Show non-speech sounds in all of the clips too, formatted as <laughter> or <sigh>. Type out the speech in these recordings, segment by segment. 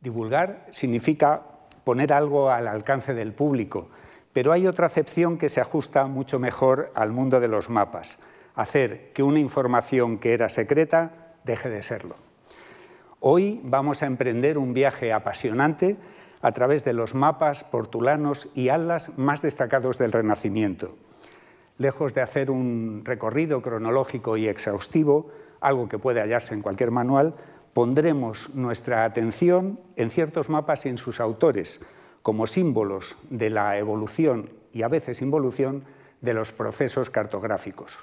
Divulgar significa poner algo al alcance del público, pero hay otra acepción que se ajusta mucho mejor al mundo de los mapas, hacer que una información que era secreta deje de serlo. Hoy vamos a emprender un viaje apasionante a través de los mapas, portulanos y atlas más destacados del Renacimiento. Lejos de hacer un recorrido cronológico y exhaustivo, algo que puede hallarse en cualquier manual, pondremos nuestra atención en ciertos mapas y en sus autores, como símbolos de la evolución y a veces involución de los procesos cartográficos.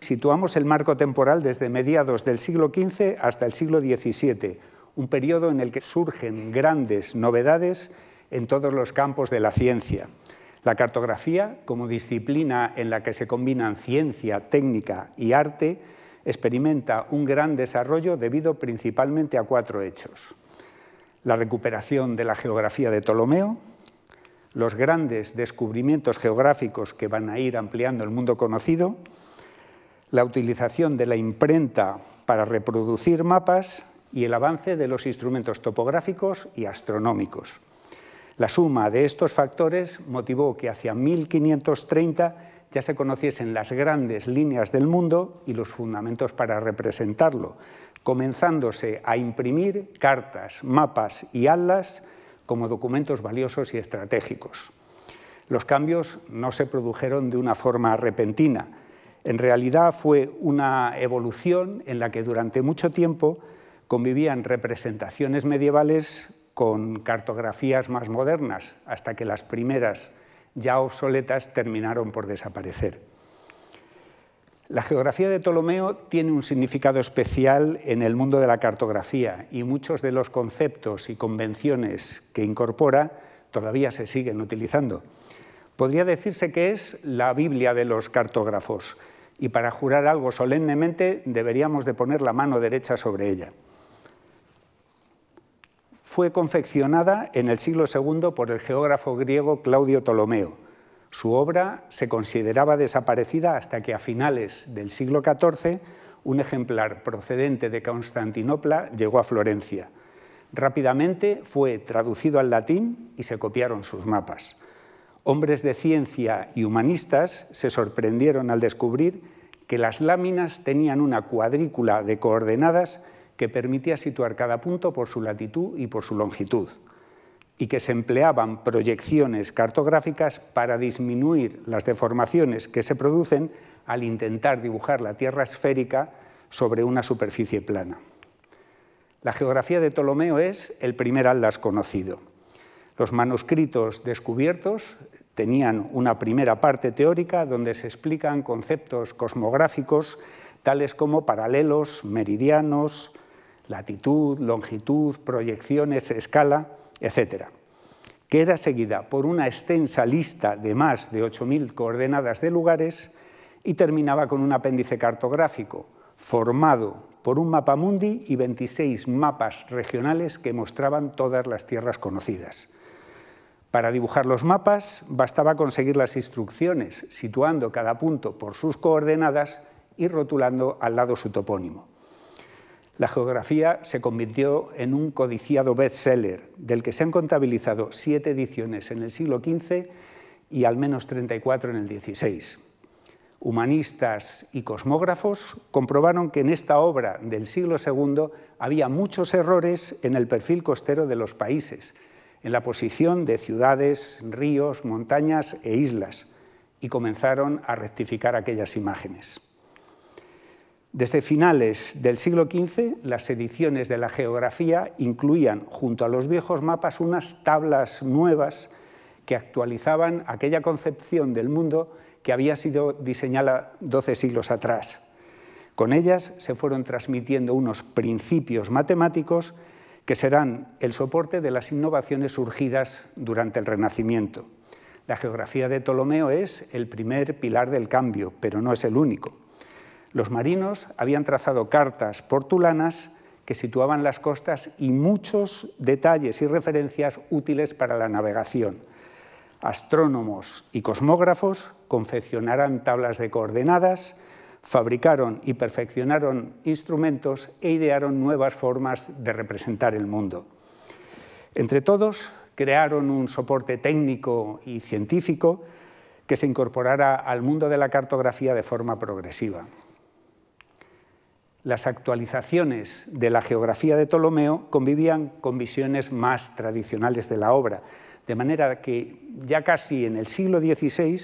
Situamos el marco temporal desde mediados del siglo XV hasta el siglo XVII, un periodo en el que surgen grandes novedades en todos los campos de la ciencia. La cartografía, como disciplina en la que se combinan ciencia, técnica y arte, experimenta un gran desarrollo debido principalmente a cuatro hechos. La recuperación de la geografía de Ptolomeo, los grandes descubrimientos geográficos que van a ir ampliando el mundo conocido, la utilización de la imprenta para reproducir mapas y el avance de los instrumentos topográficos y astronómicos. La suma de estos factores motivó que hacia 1530 ya se conociesen las grandes líneas del mundo y los fundamentos para representarlo, comenzándose a imprimir cartas, mapas y atlas como documentos valiosos y estratégicos. Los cambios no se produjeron de una forma repentina. En realidad fue una evolución en la que durante mucho tiempo convivían representaciones medievales con cartografías más modernas, hasta que las primeras ya obsoletas terminaron por desaparecer. La geografía de Ptolomeo tiene un significado especial en el mundo de la cartografía y muchos de los conceptos y convenciones que incorpora todavía se siguen utilizando. Podría decirse que es la Biblia de los cartógrafos y para jurar algo solemnemente deberíamos de poner la mano derecha sobre ella fue confeccionada en el siglo II por el geógrafo griego Claudio Ptolomeo. Su obra se consideraba desaparecida hasta que a finales del siglo XIV un ejemplar procedente de Constantinopla llegó a Florencia. Rápidamente fue traducido al latín y se copiaron sus mapas. Hombres de ciencia y humanistas se sorprendieron al descubrir que las láminas tenían una cuadrícula de coordenadas que permitía situar cada punto por su latitud y por su longitud, y que se empleaban proyecciones cartográficas para disminuir las deformaciones que se producen al intentar dibujar la Tierra esférica sobre una superficie plana. La geografía de Ptolomeo es el primer atlas conocido. Los manuscritos descubiertos tenían una primera parte teórica donde se explican conceptos cosmográficos tales como paralelos, meridianos, latitud, longitud, proyecciones, escala, etc., que era seguida por una extensa lista de más de 8.000 coordenadas de lugares y terminaba con un apéndice cartográfico formado por un mapa mundi y 26 mapas regionales que mostraban todas las tierras conocidas. Para dibujar los mapas bastaba conseguir las instrucciones, situando cada punto por sus coordenadas y rotulando al lado su topónimo. La geografía se convirtió en un codiciado bestseller, del que se han contabilizado siete ediciones en el siglo XV y al menos 34 en el XVI. Humanistas y cosmógrafos comprobaron que en esta obra del siglo II había muchos errores en el perfil costero de los países, en la posición de ciudades, ríos, montañas e islas, y comenzaron a rectificar aquellas imágenes. Desde finales del siglo XV, las ediciones de la geografía incluían, junto a los viejos mapas, unas tablas nuevas que actualizaban aquella concepción del mundo que había sido diseñada doce siglos atrás. Con ellas se fueron transmitiendo unos principios matemáticos que serán el soporte de las innovaciones surgidas durante el Renacimiento. La geografía de Ptolomeo es el primer pilar del cambio, pero no es el único. Los marinos habían trazado cartas portulanas que situaban las costas y muchos detalles y referencias útiles para la navegación. Astrónomos y cosmógrafos confeccionaron tablas de coordenadas, fabricaron y perfeccionaron instrumentos e idearon nuevas formas de representar el mundo. Entre todos, crearon un soporte técnico y científico que se incorporara al mundo de la cartografía de forma progresiva las actualizaciones de la geografía de Ptolomeo convivían con visiones más tradicionales de la obra, de manera que ya casi en el siglo XVI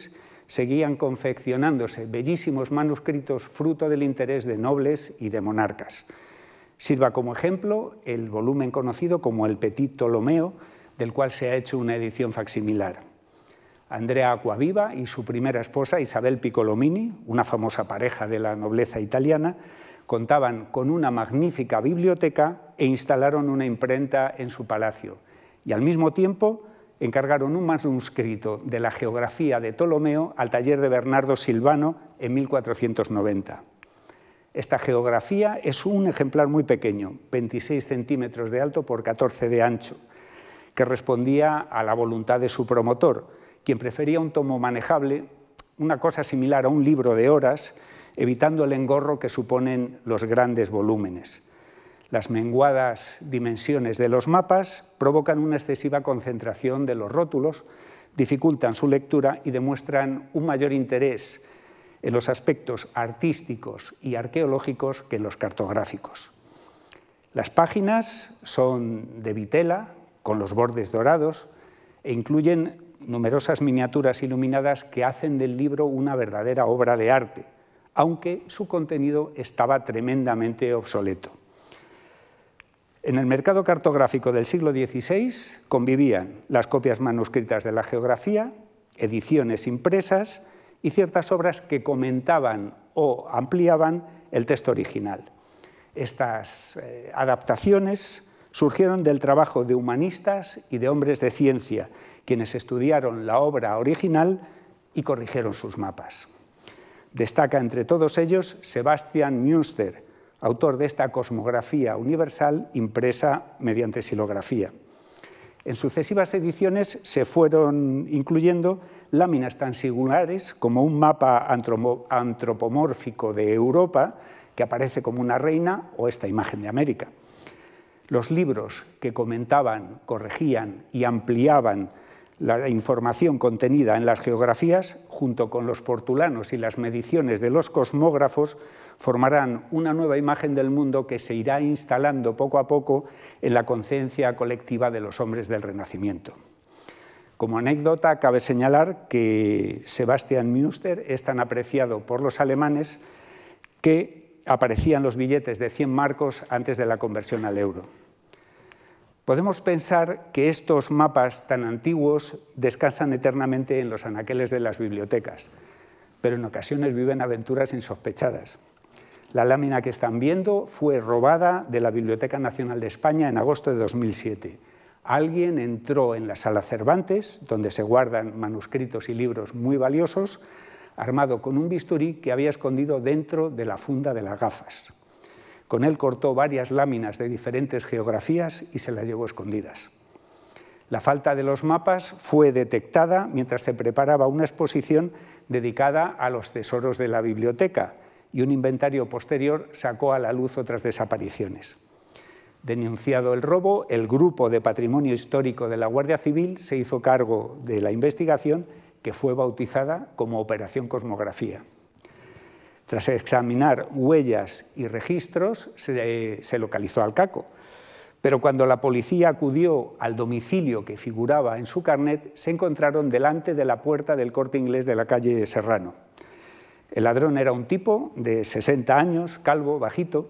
seguían confeccionándose bellísimos manuscritos fruto del interés de nobles y de monarcas. Sirva como ejemplo el volumen conocido como el Petit Ptolomeo, del cual se ha hecho una edición facsimilar. Andrea Acquaviva y su primera esposa Isabel Piccolomini, una famosa pareja de la nobleza italiana, contaban con una magnífica biblioteca e instalaron una imprenta en su palacio. Y al mismo tiempo encargaron un manuscrito de la geografía de Ptolomeo al taller de Bernardo Silvano en 1490. Esta geografía es un ejemplar muy pequeño, 26 centímetros de alto por 14 de ancho, que respondía a la voluntad de su promotor, quien prefería un tomo manejable, una cosa similar a un libro de horas, evitando el engorro que suponen los grandes volúmenes. Las menguadas dimensiones de los mapas provocan una excesiva concentración de los rótulos, dificultan su lectura y demuestran un mayor interés en los aspectos artísticos y arqueológicos que en los cartográficos. Las páginas son de vitela, con los bordes dorados, e incluyen numerosas miniaturas iluminadas que hacen del libro una verdadera obra de arte aunque su contenido estaba tremendamente obsoleto. En el mercado cartográfico del siglo XVI convivían las copias manuscritas de la geografía, ediciones impresas y ciertas obras que comentaban o ampliaban el texto original. Estas eh, adaptaciones surgieron del trabajo de humanistas y de hombres de ciencia, quienes estudiaron la obra original y corrigieron sus mapas. Destaca entre todos ellos Sebastian Münster, autor de esta cosmografía universal impresa mediante silografía. En sucesivas ediciones se fueron incluyendo láminas tan singulares como un mapa antropomórfico de Europa, que aparece como una reina, o esta imagen de América. Los libros que comentaban, corregían y ampliaban la información contenida en las geografías, junto con los portulanos y las mediciones de los cosmógrafos, formarán una nueva imagen del mundo que se irá instalando poco a poco en la conciencia colectiva de los hombres del Renacimiento. Como anécdota, cabe señalar que Sebastian Münster es tan apreciado por los alemanes que aparecían los billetes de 100 marcos antes de la conversión al euro. Podemos pensar que estos mapas tan antiguos descansan eternamente en los anaqueles de las bibliotecas, pero en ocasiones viven aventuras insospechadas. La lámina que están viendo fue robada de la Biblioteca Nacional de España en agosto de 2007. Alguien entró en la sala Cervantes, donde se guardan manuscritos y libros muy valiosos, armado con un bisturí que había escondido dentro de la funda de las gafas. Con él cortó varias láminas de diferentes geografías y se las llevó escondidas. La falta de los mapas fue detectada mientras se preparaba una exposición dedicada a los tesoros de la biblioteca y un inventario posterior sacó a la luz otras desapariciones. Denunciado el robo, el grupo de patrimonio histórico de la Guardia Civil se hizo cargo de la investigación que fue bautizada como Operación Cosmografía. Tras examinar huellas y registros, eh, se, localizó al caco. Pero cuando la policía acudió al domicilio que figuraba en su carnet, se encontraron delante de la puerta del corte inglés de la calle Serrano. El ladrón era un tipo de 60 años, calvo, bajito,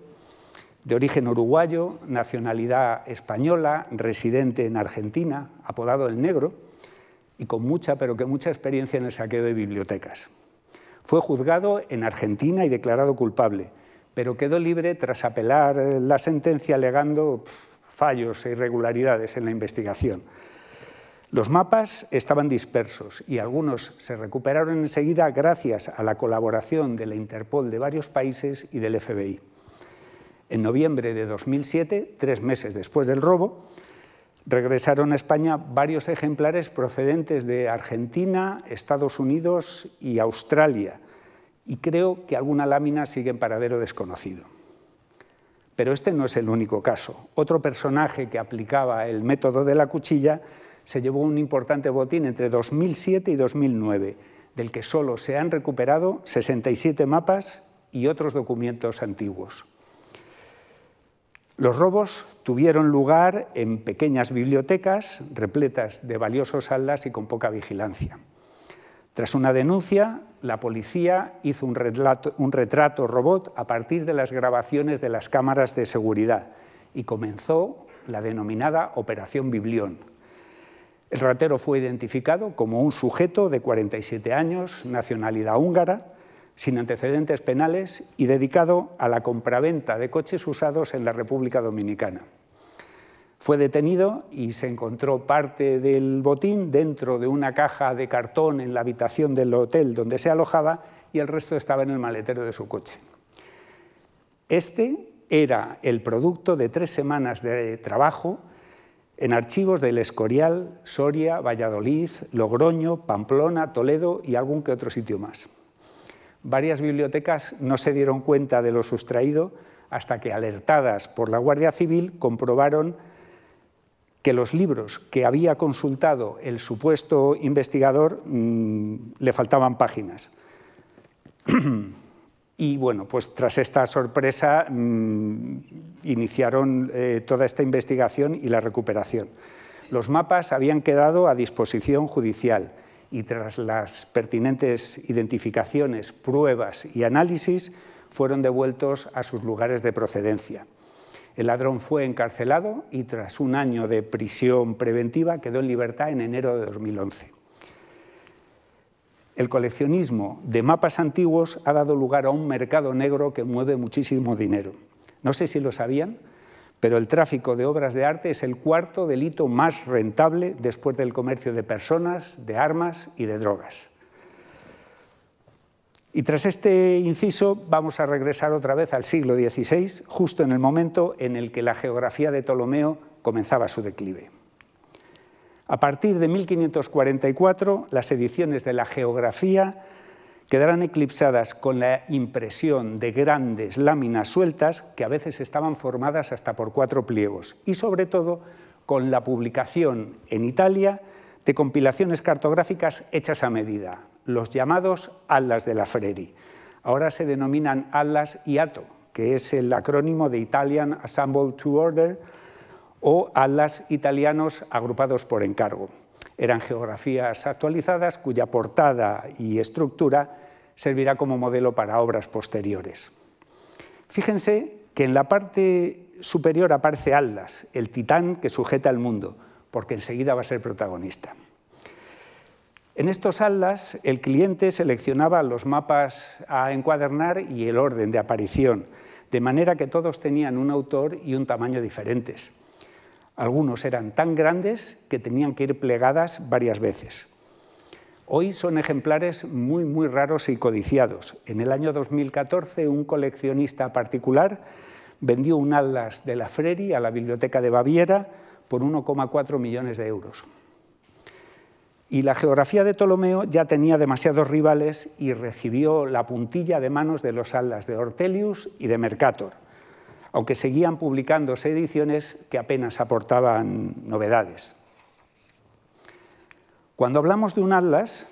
de origen uruguayo, nacionalidad española, residente en Argentina, apodado el negro, y con mucha, pero que mucha experiencia en el saqueo de bibliotecas. Fue juzgado en Argentina y declarado culpable, pero quedó libre tras apelar la sentencia alegando fallos e irregularidades en la investigación. Los mapas estaban dispersos y algunos se recuperaron enseguida gracias a la colaboración de la Interpol de varios países y del FBI. En noviembre de 2007, tres meses después del robo, Regresaron a España varios ejemplares procedentes de Argentina, Estados Unidos y Australia, y creo que alguna lámina sigue en paradero desconocido. Pero este no es el único caso. Otro personaje que aplicaba el método de la cuchilla se llevó un importante botín entre 2007 y 2009, del que solo se han recuperado 67 mapas y otros documentos antiguos. Los robos tuvieron lugar en pequeñas bibliotecas repletas de valiosos salas y con poca vigilancia. Tras una denuncia, la policía hizo un retrato, un retrato, robot a partir de las grabaciones de las cámaras de seguridad y comenzó la denominada Operación Biblión. El ratero fue identificado como un sujeto de 47 años, nacionalidad húngara, sin antecedentes penales y dedicado a la compraventa de coches usados en la República Dominicana. Fue detenido y se encontró parte del botín dentro de una caja de cartón en la habitación del hotel donde se alojaba y el resto estaba en el maletero de su coche. Este era el producto de tres semanas de trabajo en archivos del Escorial, Soria, Valladolid, Logroño, Pamplona, Toledo y algún que otro sitio más varias bibliotecas no se dieron cuenta de lo sustraído hasta que, alertadas por la Guardia Civil, comprobaron que los libros que había consultado el supuesto investigador mm, le faltaban páginas. <clears throat> y bueno, pues tras esta sorpresa mm, iniciaron eh, toda esta investigación y la recuperación. Los mapas habían quedado a disposición judicial y tras las pertinentes identificaciones, pruebas y análisis, fueron devueltos a sus lugares de procedencia. El ladrón fue encarcelado y tras un año de prisión preventiva quedó en libertad en enero de 2011. El coleccionismo de mapas antiguos ha dado lugar a un mercado negro que mueve muchísimo dinero. No sé si lo sabían, pero el tráfico de obras de arte es el cuarto delito más rentable después del comercio de personas, de armas y de drogas. Y tras este inciso vamos a regresar otra vez al siglo XVI, justo en el momento en el que la geografía de Ptolomeo comenzaba su declive. A partir de 1544, las ediciones de la geografía quedarán eclipsadas con la impresión de grandes láminas sueltas que a veces estaban formadas hasta por cuatro pliegos y sobre todo con la publicación en Italia de compilaciones cartográficas hechas a medida, los llamados atlas de la Freri. Ahora se denominan atlas IATO, que es el acrónimo de Italian Assemble to Order o atlas italianos agrupados por encargo. Eran geografías actualizadas cuya portada y estructura servirá como modelo para obras posteriores. Fíjense que en la parte superior aparece Atlas, el titán que sujeta al mundo, porque enseguida va a ser protagonista. En estos atlas, el cliente seleccionaba los mapas a encuadernar y el orden de aparición, de manera que todos tenían un autor y un tamaño diferentes. Algunos eran tan grandes que tenían que ir plegadas varias veces. Hoy son ejemplares muy, muy raros y codiciados. En el año 2014, un coleccionista particular vendió un atlas de la Freri a la Biblioteca de Baviera por 1,4 millones de euros. Y la geografía de Ptolomeo ya tenía demasiados rivales y recibió la puntilla de manos de los atlas de Ortelius y de Mercator aunque seguían publicándose ediciones que apenas aportaban novedades. Cuando hablamos de un atlas,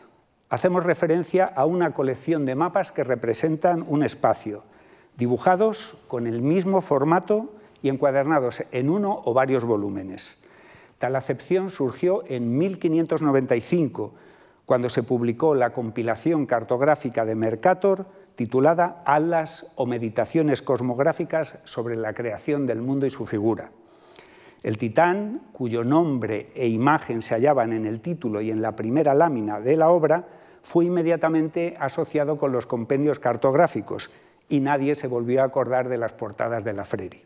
hacemos referencia a una colección de mapas que representan un espacio, dibujados con el mismo formato y encuadernados en uno o varios volúmenes. Tal acepción surgió en 1595, cuando se publicó la compilación cartográfica de Mercator, titulada Alas o Meditaciones Cosmográficas sobre la creación del mundo y su figura. El titán, cuyo nombre e imagen se hallaban en el título y en la primera lámina de la obra, fue inmediatamente asociado con los compendios cartográficos y nadie se volvió a acordar de las portadas de la Freri.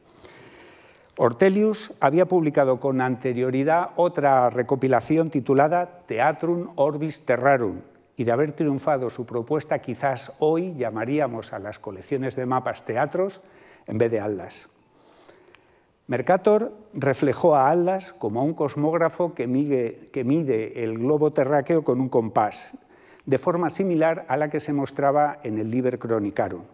Ortelius había publicado con anterioridad otra recopilación titulada Teatrum Orbis Terrarum, y de haber triunfado su propuesta, quizás hoy llamaríamos a las colecciones de mapas teatros en vez de atlas. Mercator reflejó a Atlas como a un cosmógrafo que mide, que mide el globo terráqueo con un compás, de forma similar a la que se mostraba en el Liber Chronicarum.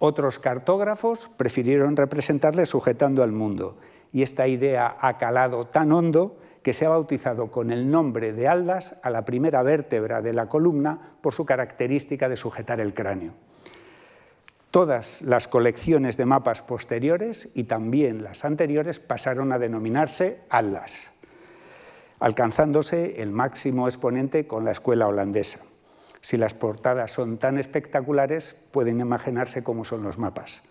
Otros cartógrafos prefirieron representarle sujetando al mundo, y esta idea ha calado tan hondo que se ha bautizado con el nombre de Aldas a la primera vértebra de la columna por su característica de sujetar el cráneo. Todas las colecciones de mapas posteriores y también las anteriores pasaron a denominarse Atlas, alcanzándose el máximo exponente con la escuela holandesa. Si las portadas son tan espectaculares, pueden imaginarse cómo son los mapas.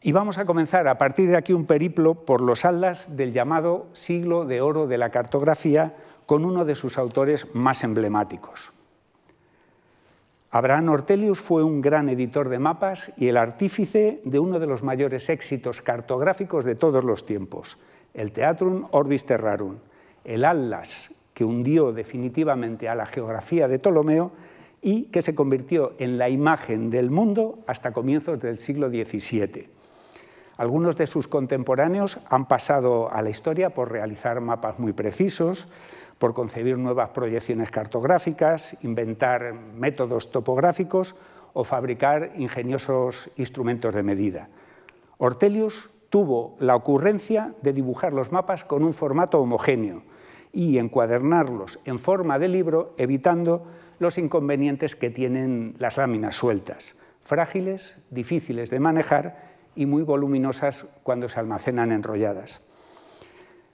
Y vamos a comenzar a partir de aquí un periplo por los atlas del llamado siglo de oro de la cartografía con uno de sus autores más emblemáticos. Abraham Ortelius fue un gran editor de mapas y el artífice de uno de los mayores éxitos cartográficos de todos los tiempos, el Teatrum Orbis Terrarum, el atlas que hundió definitivamente a la geografía de Ptolomeo y que se convirtió en la imagen del mundo hasta comienzos del siglo XVII. Algunos de sus contemporáneos han pasado a la historia por realizar mapas muy precisos, por concebir nuevas proyecciones cartográficas, inventar métodos topográficos o fabricar ingeniosos instrumentos de medida. Ortelius tuvo la ocurrencia de dibujar los mapas con un formato homogéneo y encuadernarlos en forma de libro, evitando los inconvenientes que tienen las láminas sueltas, frágiles, difíciles de manejar y muy voluminosas cuando se almacenan enrolladas.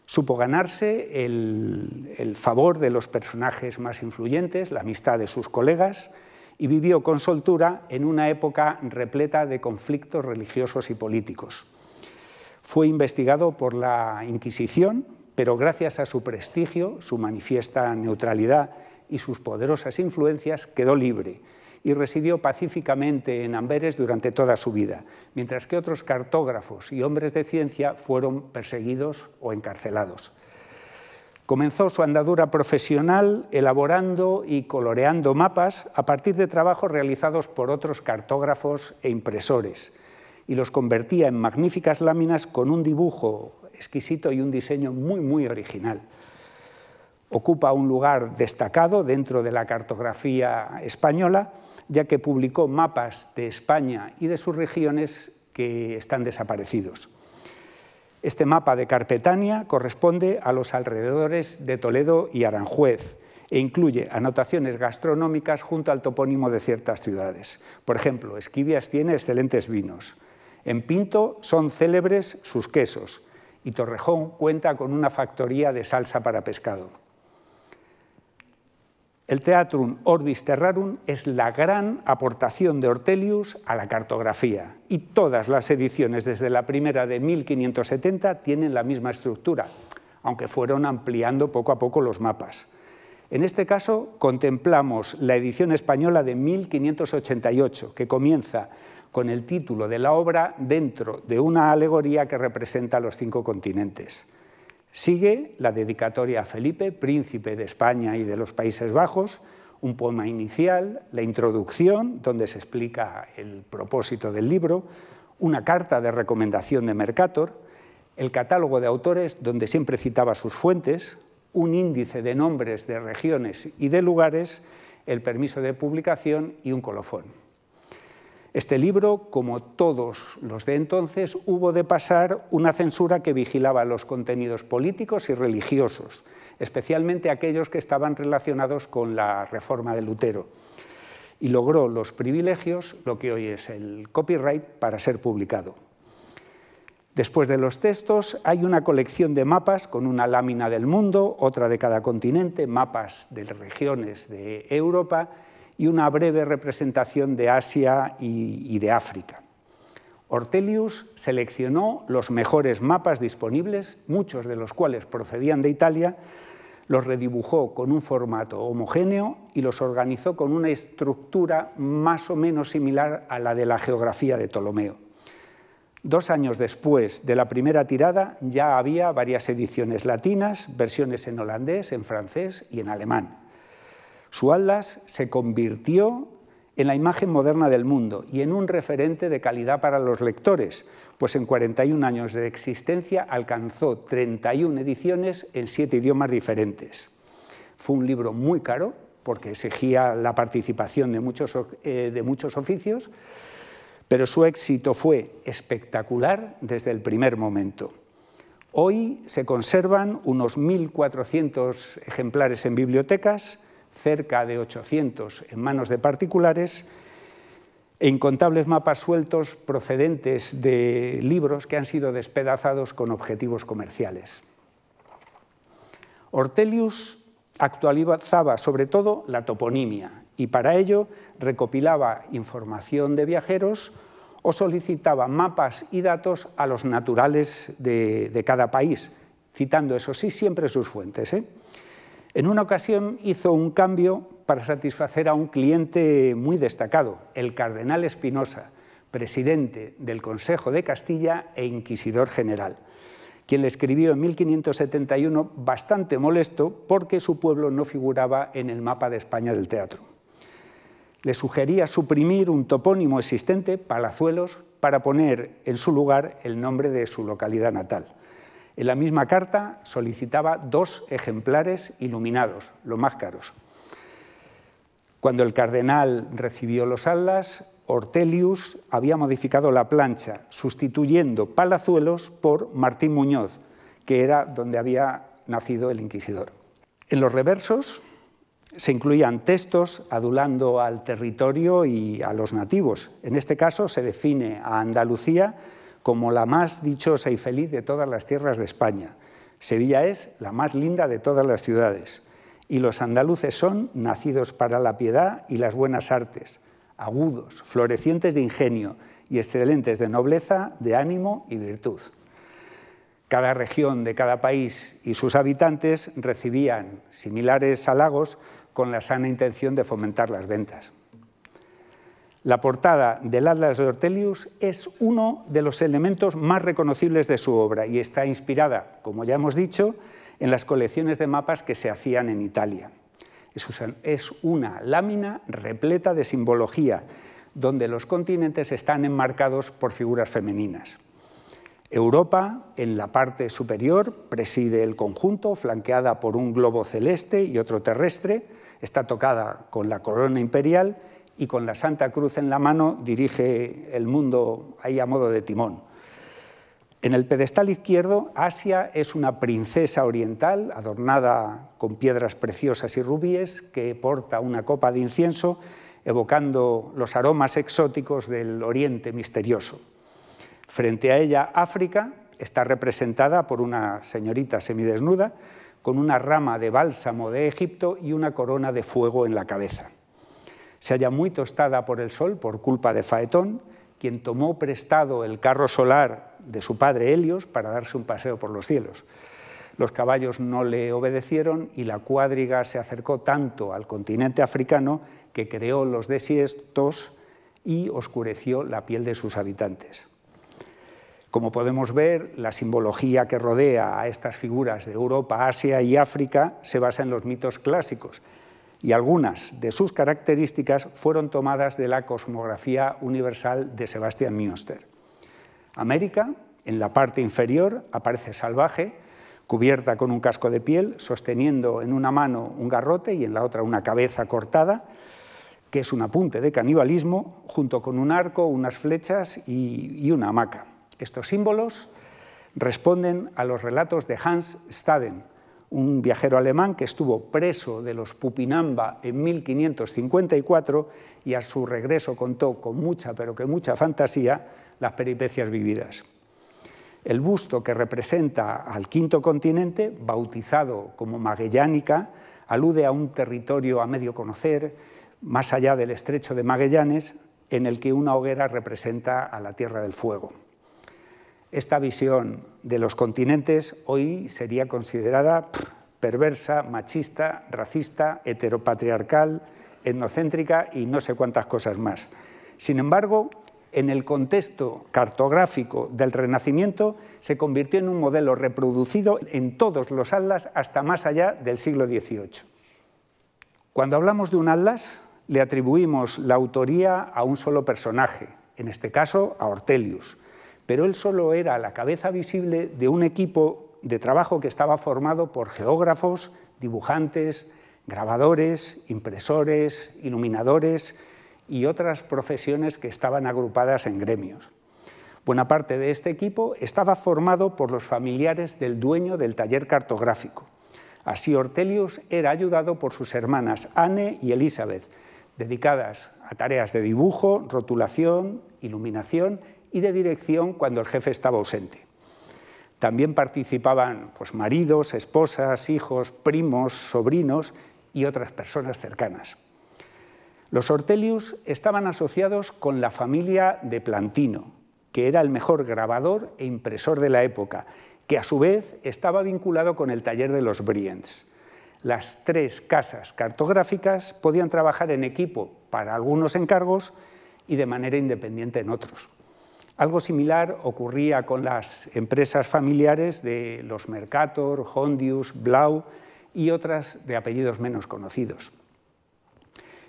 Supo ganarse el, el favor de los personajes más influyentes, la amistad de sus colegas, y vivió con soltura en una época repleta de conflictos religiosos y políticos. Fue investigado por la Inquisición, pero gracias a su prestigio, su manifiesta neutralidad y sus poderosas influencias quedó libre y residió pacíficamente en Amberes durante toda su vida, mientras que otros cartógrafos y hombres de ciencia fueron perseguidos o encarcelados. Comenzó su andadura profesional elaborando y coloreando mapas a partir de trabajos realizados por otros cartógrafos e impresores y los convertía en magníficas láminas con un dibujo exquisito y un diseño muy, muy original. Ocupa un lugar destacado dentro de la cartografía española ya que publicó mapas de España y de sus regiones que están desaparecidos. Este mapa de Carpetania corresponde a los alrededores de Toledo y Aranjuez e incluye anotaciones gastronómicas junto al topónimo de ciertas ciudades. Por ejemplo, Esquivias tiene excelentes vinos. En Pinto son célebres sus quesos y Torrejón cuenta con una factoría de salsa para pescado. El Teatrum Orbis Terrarum es la gran aportación de Ortelius a la cartografía y todas las ediciones desde la primera de 1570 tienen la misma estructura, aunque fueron ampliando poco a poco los mapas. En este caso contemplamos la edición española de 1588, que comienza con el título de la obra dentro de una alegoría que representa los cinco continentes. Sigue la dedicatoria a Felipe, príncipe de España y de los Países Bajos, un poema inicial, la introducción, donde se explica el propósito del libro, una carta de recomendación de Mercator, el catálogo de autores, donde siempre citaba sus fuentes, un índice de nombres de regiones y de lugares, el permiso de publicación y un colofón. Este libro, como todos los de entonces, hubo de pasar una censura que vigilaba los contenidos políticos y religiosos, especialmente aquellos que estaban relacionados con la reforma de Lutero, y logró los privilegios, lo que hoy es el copyright, para ser publicado. Después de los textos hay una colección de mapas con una lámina del mundo, otra de cada continente, mapas de regiones de Europa y una breve representación de Asia y, de África. Ortelius seleccionó los mejores mapas disponibles, muchos de los cuales procedían de Italia, los redibujó con un formato homogéneo y los organizó con una estructura más o menos similar a la de la geografía de Ptolomeo. Dos años después de la primera tirada ya había varias ediciones latinas, versiones en holandés, en francés y en alemán. Su Atlas se convirtió en la imagen moderna del mundo y en un referente de calidad para los lectores, pues en 41 años de existencia alcanzó 31 ediciones en siete idiomas diferentes. Fue un libro muy caro, porque exigía la participación de muchos, eh, de muchos oficios, pero su éxito fue espectacular desde el primer momento. Hoy se conservan unos 1.400 ejemplares en bibliotecas, cerca de 800 en manos de particulares, e incontables mapas sueltos procedentes de libros que han sido despedazados con objetivos comerciales. Ortelius actualizaba sobre todo la toponimia y para ello recopilaba información de viajeros o solicitaba mapas y datos a los naturales de, cada país, citando eso sí siempre sus fuentes. ¿eh? En una ocasión hizo un cambio para satisfacer a un cliente muy destacado, el cardenal Espinosa, presidente del Consejo de Castilla e inquisidor general, quien le escribió en 1571 bastante molesto porque su pueblo no figuraba en el mapa de España del teatro. Le sugería suprimir un topónimo existente, Palazuelos, para poner en su lugar el nombre de su localidad natal. En la misma carta solicitaba dos ejemplares iluminados, los más caros. Cuando el cardenal recibió los atlas, Ortelius había modificado la plancha, sustituyendo Palazuelos por Martín Muñoz, que era donde había nacido el inquisidor. En los reversos se incluían textos adulando al territorio y a los nativos. En este caso se define a Andalucía como la más dichosa y feliz de todas las tierras de España. Sevilla es la más linda de todas las ciudades. Y los andaluces son nacidos para la piedad y las buenas artes, agudos, florecientes de ingenio y excelentes de nobleza, de ánimo y virtud. Cada región de cada país y sus habitantes recibían similares halagos con la sana intención de fomentar las ventas. La portada del Atlas de Ortelius es uno de los elementos más reconocibles de su obra y está inspirada, como ya hemos dicho, en las colecciones de mapas que se hacían en Italia. Es una lámina repleta de simbología, donde los continentes están enmarcados por figuras femeninas. Europa, en la parte superior, preside el conjunto, flanqueada por un globo celeste y otro terrestre, está tocada con la corona imperial y con la Santa Cruz en la mano dirige el mundo ahí a modo de timón. En el pedestal izquierdo, Asia es una princesa oriental adornada con piedras preciosas y rubíes que porta una copa de incienso evocando los aromas exóticos del oriente misterioso. Frente a ella, África está representada por una señorita semidesnuda con una rama de bálsamo de Egipto y una corona de fuego en la cabeza se halla muy tostada por el sol por culpa de Faetón, quien tomó prestado el carro solar de su padre Helios para darse un paseo por los cielos. Los caballos no le obedecieron y la cuadriga se acercó tanto al continente africano que creó los desiertos y oscureció la piel de sus habitantes. Como podemos ver, la simbología que rodea a estas figuras de Europa, Asia y África se basa en los mitos clásicos y algunas de sus características fueron tomadas de la cosmografía universal de Sebastian Münster. América, en la parte inferior, aparece salvaje, cubierta con un casco de piel, sosteniendo en una mano un garrote y en la otra una cabeza cortada, que es un apunte de canibalismo, junto con un arco, unas flechas y, y una hamaca. Estos símbolos responden a los relatos de Hans Staden, un viajero alemán que estuvo preso de los Pupinamba en 1554 y a su regreso contó con mucha, pero que mucha fantasía, las peripecias vividas. El busto que representa al quinto continente, bautizado como Magellánica, alude a un territorio a medio conocer, más allá del estrecho de Magellanes, en el que una hoguera representa a la Tierra del Fuego esta visión de los continentes hoy sería considerada perversa, machista, racista, heteropatriarcal, etnocéntrica y no sé cuántas cosas más. Sin embargo, en el contexto cartográfico del Renacimiento se convirtió en un modelo reproducido en todos los atlas hasta más allá del siglo XVIII. Cuando hablamos de un atlas, le atribuimos la autoría a un solo personaje, en este caso a Ortelius, pero él solo era la cabeza visible de un equipo de trabajo que estaba formado por geógrafos, dibujantes, grabadores, impresores, iluminadores y otras profesiones que estaban agrupadas en gremios. Buena parte de este equipo estaba formado por los familiares del dueño del taller cartográfico. Así Ortelius era ayudado por sus hermanas Anne y Elizabeth, dedicadas a tareas de dibujo, rotulación, iluminación y de dirección cuando el jefe estaba ausente. También participaban pues, maridos, esposas, hijos, primos, sobrinos y otras personas cercanas. Los Ortelius estaban asociados con la familia de Plantino, que era el mejor grabador e impresor de la época, que a su vez estaba vinculado con el taller de los Briens. Las tres casas cartográficas podían trabajar en equipo para algunos encargos y de manera independiente en otros. Algo similar ocurría con las empresas familiares de los Mercator, Hondius, Blau y otras de apellidos menos conocidos.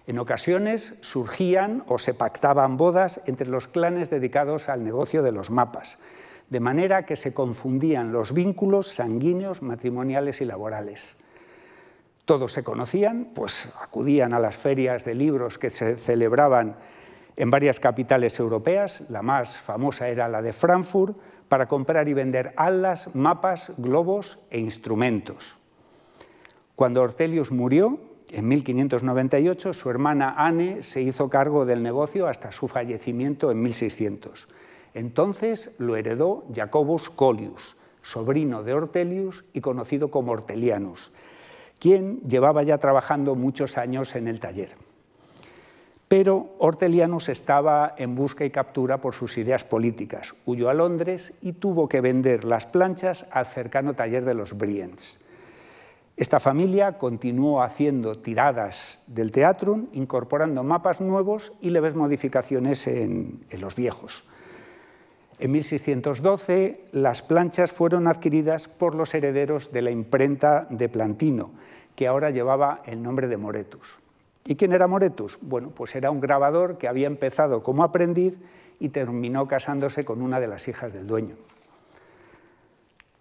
En ocasiones surgían o se pactaban bodas entre los clanes dedicados al negocio de los mapas, de manera que se confundían los vínculos sanguíneos, matrimoniales y laborales. Todos se conocían, pues acudían a las ferias de libros que se celebraban en varias capitales europeas, la más famosa era la de Frankfurt, para comprar y vender alas, mapas, globos e instrumentos. Cuando Ortelius murió, en 1598, su hermana Anne se hizo cargo del negocio hasta su fallecimiento en 1600. Entonces lo heredó Jacobus Colius, sobrino de Ortelius y conocido como Ortelianus, quien llevaba ya trabajando muchos años en el taller. Pero Ortelianus estaba en busca y captura por sus ideas políticas. Huyó a Londres y tuvo que vender las planchas al cercano taller de los Briens. Esta familia continuó haciendo tiradas del teatro, incorporando mapas nuevos y leves modificaciones en los viejos. En 1612 las planchas fueron adquiridas por los herederos de la imprenta de Plantino, que ahora llevaba el nombre de Moretus. ¿Y quién era Moretus? Bueno, pues era un grabador que había empezado como aprendiz y terminó casándose con una de las hijas del dueño.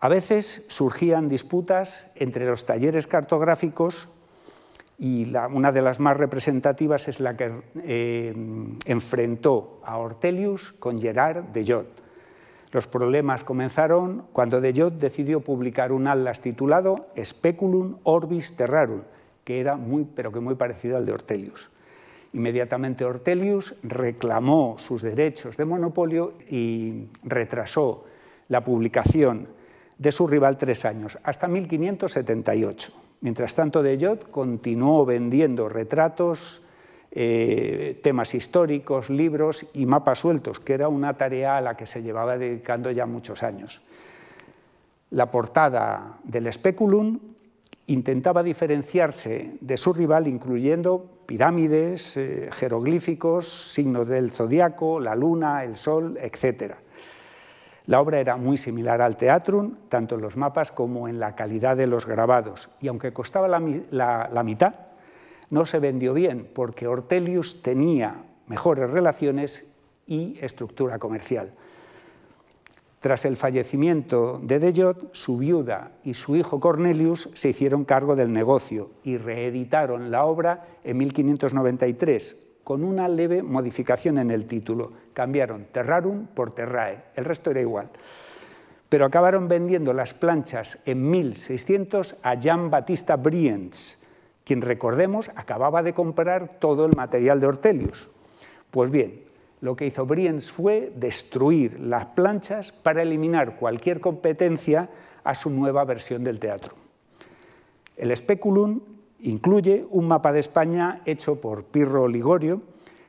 A veces surgían disputas entre los talleres cartográficos y una de las más representativas es la que eh, enfrentó a Ortelius con Gerard de Jot. Los problemas comenzaron cuando de Jot decidió publicar un atlas titulado Speculum Orbis Terrarum, que era muy, pero que muy parecido al de Ortelius. Inmediatamente Ortelius reclamó sus derechos de monopolio y retrasó la publicación de su rival tres años, hasta 1578. Mientras tanto, de Jot continuó vendiendo retratos, eh, temas históricos, libros y mapas sueltos, que era una tarea a la que se llevaba dedicando ya muchos años. La portada del Speculum intentaba diferenciarse de su rival incluyendo pirámides, eh, jeroglíficos, signos del zodiaco, la luna, el sol, etc. La obra era muy similar al teatrum, tanto en los mapas como en la calidad de los grabados, y aunque costaba la, la mitad, no se vendió bien porque Ortelius tenía mejores relaciones y estructura comercial. Tras el fallecimiento de Deyot, su viuda y su hijo Cornelius se hicieron cargo del negocio y reeditaron la obra en 1593, con una leve modificación en el título. Cambiaron Terrarum por Terrae, el resto era igual. Pero acabaron vendiendo las planchas en 1600 a Jean baptiste Briens, quien recordemos acababa de comprar todo el material de Ortelius. Pues bien, lo que hizo Briens fue destruir las planchas para eliminar cualquier competencia a su nueva versión del teatro. El Speculum incluye un mapa de España hecho por Pirro Ligorio,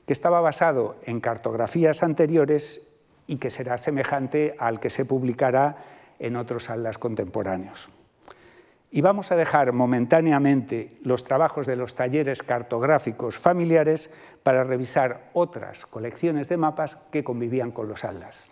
que estaba basado en cartografías anteriores y que será semejante al que se publicará en otros salas contemporáneos y vamos a dejar momentáneamente los trabajos de los talleres cartográficos familiares para revisar otras colecciones de mapas que convivían con los aldas.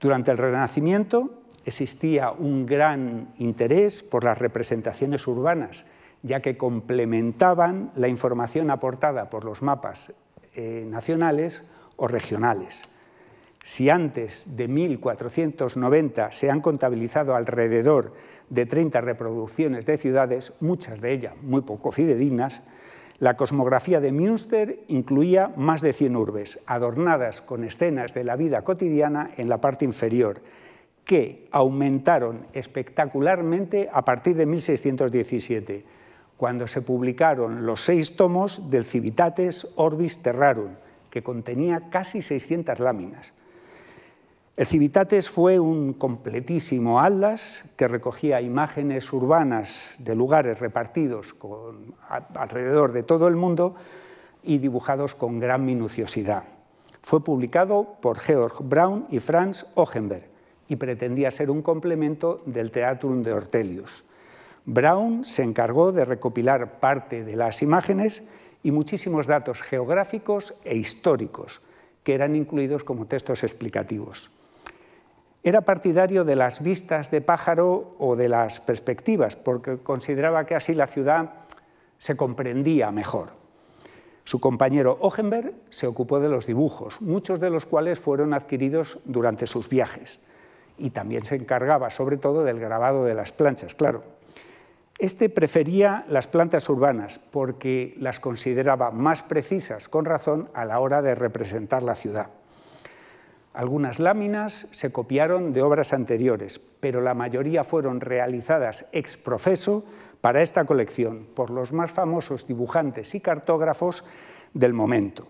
Durante el Renacimiento existía un gran interés por las representaciones urbanas, ya que complementaban la información aportada por los mapas eh, nacionales o regionales. Si antes de 1490 se han contabilizado alrededor de 30 reproducciones de ciudades, muchas de ellas muy poco fidedignas, la cosmografía de Münster incluía más de 100 urbes, adornadas con escenas de la vida cotidiana en la parte inferior, que aumentaron espectacularmente a partir de 1617, cuando se publicaron los seis tomos del Civitates Orbis Terrarum, que contenía casi 600 láminas. El Civitates fue un completísimo atlas que recogía imágenes urbanas de lugares repartidos alrededor de todo el mundo y dibujados con gran minuciosidad. Fue publicado por Georg Braun y Franz Ochenberg y pretendía ser un complemento del Teatrum de Ortelius. Braun se encargó de recopilar parte de las imágenes y muchísimos datos geográficos e históricos que eran incluidos como textos explicativos. Era partidario de las vistas de pájaro o de las perspectivas, porque consideraba que así la ciudad se comprendía mejor. Su compañero Ogenberg se ocupó de los dibujos, muchos de los cuales fueron adquiridos durante sus viajes, y también se encargaba sobre todo del grabado de las planchas, claro. Este prefería las plantas urbanas porque las consideraba más precisas, con razón, a la hora de representar la ciudad. Algunas láminas se copiaron de obras anteriores, pero la mayoría fueron realizadas ex profeso para esta colección por los más famosos dibujantes y cartógrafos del momento.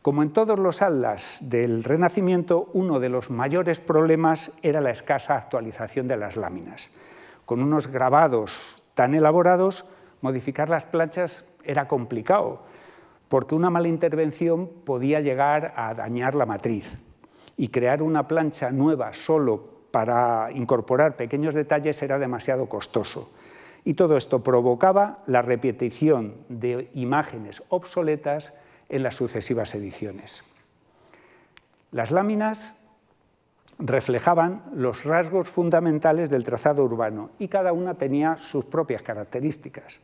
Como en todos los atlas del Renacimiento, uno de los mayores problemas era la escasa actualización de las láminas. Con unos grabados tan elaborados, modificar las planchas era complicado, porque una mala intervención podía llegar a dañar la matriz y crear una plancha nueva solo para incorporar pequeños detalles era demasiado costoso. Y todo esto provocaba la repetición de imágenes obsoletas en las sucesivas ediciones. Las láminas reflejaban los rasgos fundamentales del trazado urbano y cada una tenía sus propias características.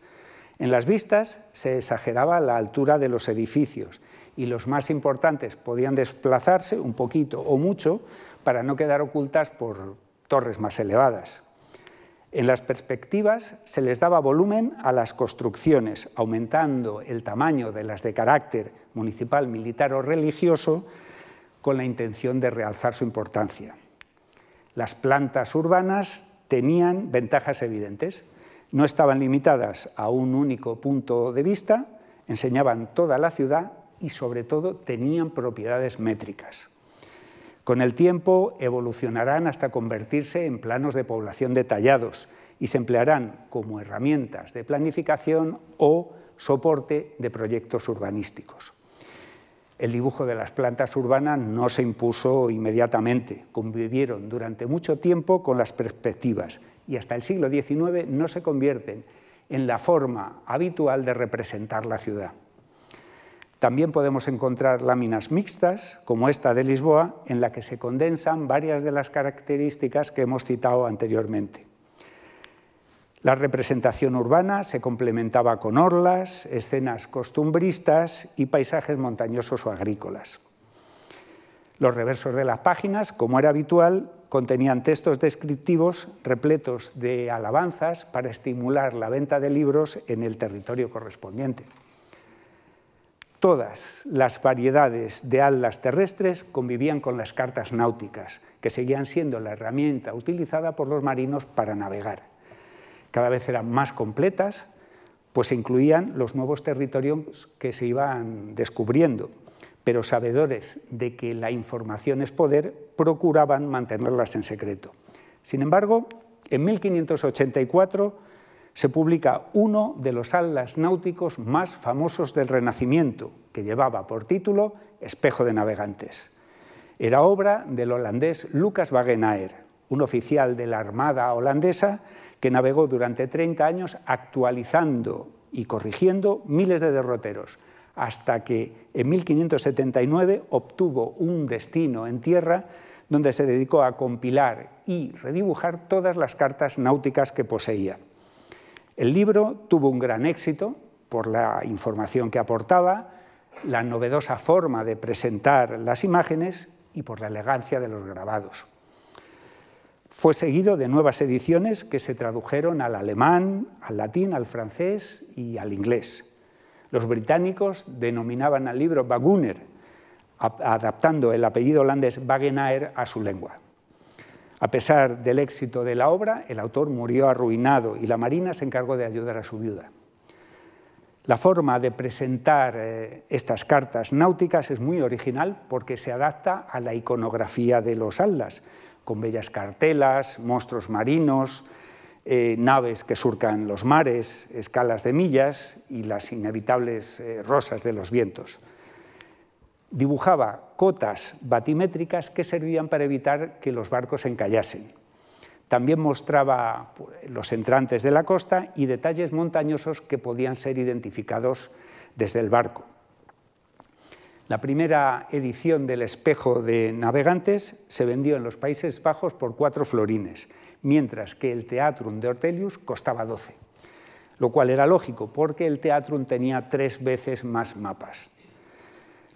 En las vistas se exageraba la altura de los edificios y los más importantes podían desplazarse un poquito o mucho para no quedar ocultas por torres más elevadas. En las perspectivas se les daba volumen a las construcciones, aumentando el tamaño de las de carácter municipal, militar o religioso, con la intención de realzar su importancia. Las plantas urbanas tenían ventajas evidentes. No estaban limitadas a un único punto de vista, enseñaban toda la ciudad y sobre todo tenían propiedades métricas. Con el tiempo evolucionarán hasta convertirse en planos de población detallados y se emplearán como herramientas de planificación o soporte de proyectos urbanísticos. El dibujo de las plantas urbanas no se impuso inmediatamente, convivieron durante mucho tiempo con las perspectivas y hasta el siglo XIX no se convierten en la forma habitual de representar la ciudad. También podemos encontrar láminas mixtas, como esta de Lisboa, en la que se condensan varias de las características que hemos citado anteriormente. La representación urbana se complementaba con orlas, escenas costumbristas y paisajes montañosos o agrícolas. Los reversos de las páginas, como era habitual, contenían textos descriptivos repletos de alabanzas para estimular la venta de libros en el territorio correspondiente. Todas las variedades de alas terrestres convivían con las cartas náuticas, que seguían siendo la herramienta utilizada por los marinos para navegar. Cada vez eran más completas, pues incluían los nuevos territorios que se iban descubriendo pero sabedores de que la información es poder, procuraban mantenerlas en secreto. Sin embargo, en 1584 se publica uno de los atlas náuticos más famosos del Renacimiento, que llevaba por título Espejo de Navegantes. Era obra del holandés Lucas Wagenaer, un oficial de la Armada holandesa que navegó durante 30 años actualizando y corrigiendo miles de derroteros, hasta que en 1579 obtuvo un destino en tierra donde se dedicó a compilar y redibujar todas las cartas náuticas que poseía. El libro tuvo un gran éxito por la información que aportaba, la novedosa forma de presentar las imágenes y por la elegancia de los grabados. Fue seguido de nuevas ediciones que se tradujeron al alemán, al latín, al francés y al inglés. Los británicos denominaban al libro Baguner, adaptando el apellido holandés Wagenaer a su lengua. A pesar del éxito de la obra, el autor murió arruinado y la Marina se encargó de ayudar a su viuda. La forma de presentar eh, estas cartas náuticas es muy original porque se adapta a la iconografía de los Aldas, con bellas cartelas, monstruos marinos, eh, naves que surcan los mares, escalas de millas y las inevitables eh, rosas de los vientos. Dibujaba cotas batimétricas que servían para evitar que los barcos encallasen. También mostraba pues, los entrantes de la costa y detalles montañosos que podían ser identificados desde el barco. La primera edición del espejo de navegantes se vendió en los Países Bajos por cuatro florines mientras que el Teatrum de Ortelius costaba 12, lo cual era lógico porque el Teatrum tenía tres veces más mapas.